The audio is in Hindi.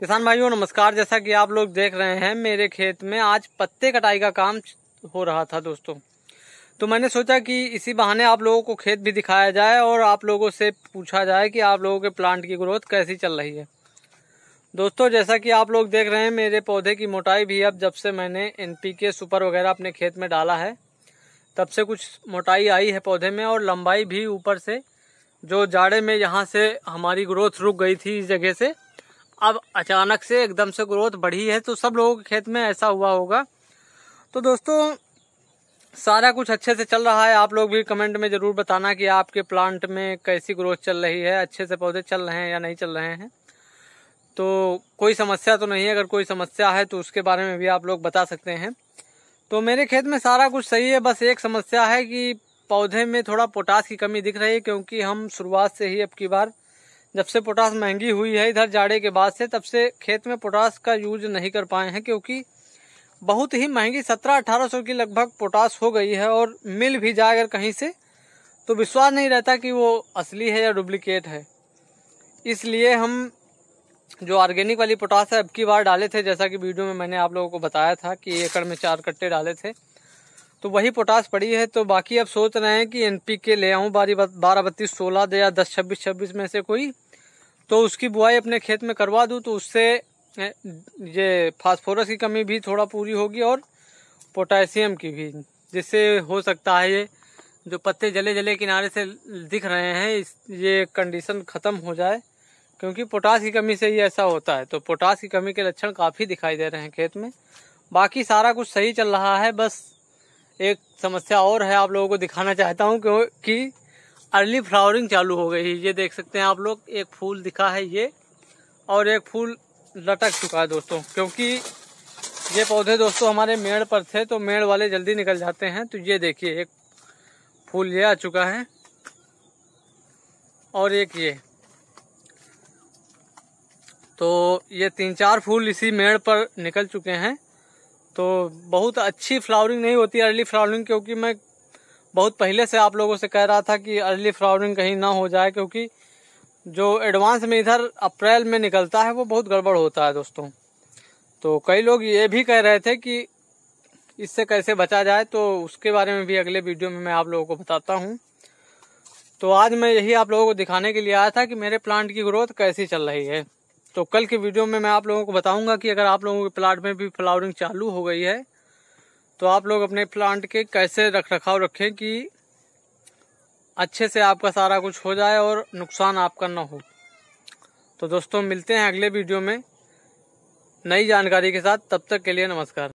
किसान भाइयों नमस्कार जैसा कि आप लोग देख रहे हैं मेरे खेत में आज पत्ते कटाई का काम हो रहा था दोस्तों तो मैंने सोचा कि इसी बहाने आप लोगों को खेत भी दिखाया जाए और आप लोगों से पूछा जाए कि आप लोगों के प्लांट की ग्रोथ कैसी चल रही है दोस्तों जैसा कि आप लोग देख रहे हैं मेरे पौधे की मोटाई भी अब जब से मैंने एन सुपर वगैरह अपने खेत में डाला है तब से कुछ मोटाई आई है पौधे में और लंबाई भी ऊपर से जो जाड़े में यहाँ से हमारी ग्रोथ रुक गई थी इस जगह से अब अचानक से एकदम से ग्रोथ बढ़ी है तो सब लोगों के खेत में ऐसा हुआ होगा तो दोस्तों सारा कुछ अच्छे से चल रहा है आप लोग भी कमेंट में ज़रूर बताना कि आपके प्लांट में कैसी ग्रोथ चल रही है अच्छे से पौधे चल रहे हैं या नहीं चल रहे हैं तो कोई समस्या तो नहीं है अगर कोई समस्या है तो उसके बारे में भी आप लोग बता सकते हैं तो मेरे खेत में सारा कुछ सही है बस एक समस्या है कि पौधे में थोड़ा पोटास की कमी दिख रही है क्योंकि हम शुरुआत से ही अब की बार जब से पोटास महंगी हुई है इधर जाड़े के बाद से तब से खेत में पोटास का यूज नहीं कर पाए हैं क्योंकि बहुत ही महंगी सत्रह अठारह सौ की लगभग पोटास हो गई है और मिल भी जाए अगर कहीं से तो विश्वास नहीं रहता कि वो असली है या डुप्लीकेट है इसलिए हम जो ऑर्गेनिक वाली पोटास है अब की बार डाले थे जैसा कि वीडियो में मैंने आप लोगों को बताया था कि एकड़ में चार कट्टे डाले थे तो वही पोटास पड़ी है तो बाकी अब सोच रहे हैं कि एनपीके ले आऊँ बारह बत्तीस सोलह या दस छब्बीस छब्बीस में से कोई तो उसकी बुआई अपने खेत में करवा दूँ तो उससे ये फास्फोरस की कमी भी थोड़ा पूरी होगी और पोटासियम की भी जिससे हो सकता है ये जो पत्ते जले जले किनारे से दिख रहे हैं इस ये कंडीशन ख़त्म हो जाए क्योंकि पोटास की कमी से ही ऐसा होता है तो पोटास की कमी के लक्षण काफ़ी दिखाई दे रहे हैं खेत में बाकी सारा कुछ सही चल रहा है बस एक समस्या और है आप लोगों को दिखाना चाहता हूँ क्योंकि अर्ली फ्लावरिंग चालू हो गई है ये देख सकते हैं आप लोग एक फूल दिखा है ये और एक फूल लटक चुका है दोस्तों क्योंकि ये पौधे दोस्तों हमारे मेड़ पर थे तो मेड़ वाले जल्दी निकल जाते हैं तो ये देखिए एक फूल ये आ चुका है और एक ये तो ये तीन चार फूल इसी मेड़ पर निकल चुके हैं तो बहुत अच्छी फ्लावरिंग नहीं होती अर्ली फ्लावरिंग क्योंकि मैं बहुत पहले से आप लोगों से कह रहा था कि अर्ली फ्लावरिंग कहीं ना हो जाए क्योंकि जो एडवांस में इधर अप्रैल में निकलता है वो बहुत गड़बड़ होता है दोस्तों तो कई लोग ये भी कह रहे थे कि इससे कैसे बचा जाए तो उसके बारे में भी अगले वीडियो में मैं आप लोगों को बताता हूँ तो आज मैं यही आप लोगों को दिखाने के लिए आया था कि मेरे प्लांट की ग्रोथ कैसी चल रही है तो कल के वीडियो में मैं आप लोगों को बताऊंगा कि अगर आप लोगों के प्लांट में भी फ्लावरिंग चालू हो गई है तो आप लोग अपने प्लांट के कैसे रख रखाव रखें कि अच्छे से आपका सारा कुछ हो जाए और नुकसान आपका ना हो तो दोस्तों मिलते हैं अगले वीडियो में नई जानकारी के साथ तब तक के लिए नमस्कार